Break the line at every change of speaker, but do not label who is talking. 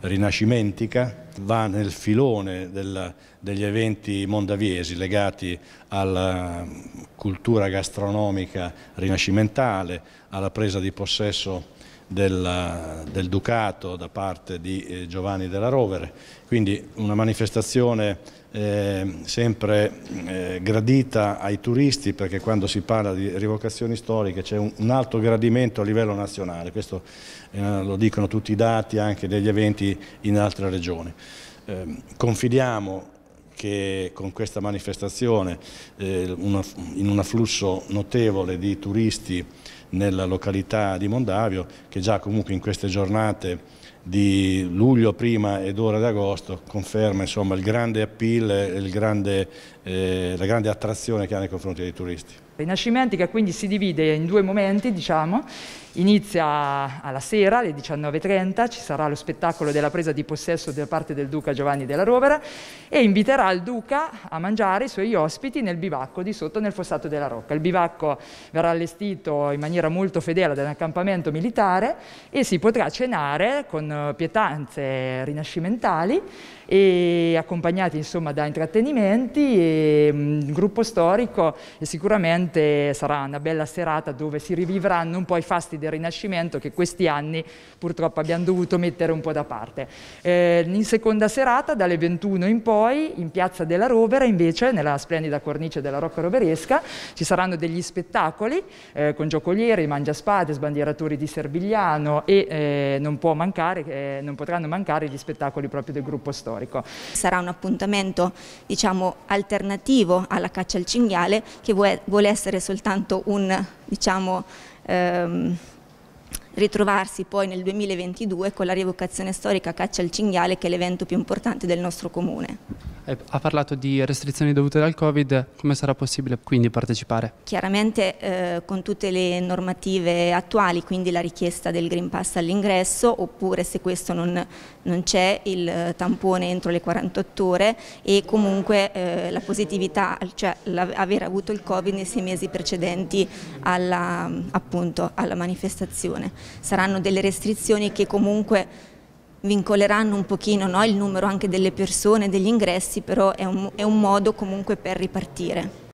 rinascimentica, va nel filone del, degli eventi mondaviesi legati alla cultura gastronomica rinascimentale, alla presa di possesso del, del, Ducato da parte di eh, Giovanni della Rovere, quindi una manifestazione eh, sempre eh, gradita ai turisti perché quando si parla di rivocazioni storiche c'è un, un, alto gradimento a livello nazionale, questo eh, lo dicono tutti i dati anche degli eventi in altre regioni. Ehm, confidiamo che con questa manifestazione eh, una, in un afflusso notevole di turisti nella località di Mondavio che già comunque in queste giornate di luglio prima ed ora d'agosto conferma insomma, il grande appeal il grande, eh, la grande attrazione che ha nei confronti dei turisti.
Rinascimento che quindi si divide in due momenti, diciamo. inizia alla sera alle 19.30, ci sarà lo spettacolo della presa di possesso da parte del duca Giovanni della Rovera e inviterà il duca a mangiare i suoi ospiti nel bivacco di sotto nel fossato della Rocca. Il bivacco verrà allestito in maniera molto fedele ad un accampamento militare e si potrà cenare con eh, pietanze rinascimentali e accompagnati insomma, da intrattenimenti e un mm, gruppo storico e sicuramente sarà una bella serata dove si rivivranno un po' i fasti del Rinascimento che questi anni purtroppo abbiamo dovuto mettere un po' da parte. Eh, in seconda serata dalle 21 in poi in Piazza della Rovera invece nella splendida cornice della Rocca Roveresca ci saranno degli spettacoli eh, con giocolieri, mangiaspade, sbandieratori di Servigliano e eh, non può mancare eh, non potranno mancare gli spettacoli proprio del gruppo storico. Sarà un appuntamento diciamo,
alternativo alla caccia al cinghiale che vuole essere soltanto un diciamo, ehm, ritrovarsi poi nel 2022 con la rievocazione storica Caccia al Cinghiale che è l'evento più importante del nostro comune.
Eh, ha parlato di restrizioni dovute dal Covid, come sarà possibile quindi partecipare?
Chiaramente eh, con tutte le normative attuali, quindi la richiesta del Green Pass all'ingresso, oppure se questo non, non c'è il eh, tampone entro le 48 ore e comunque eh, la positività, cioè aver avuto il Covid nei sei mesi precedenti alla, appunto, alla manifestazione. Saranno delle restrizioni che comunque vincoleranno un pochino no, il numero anche delle persone, degli ingressi, però è un, è un modo comunque per ripartire.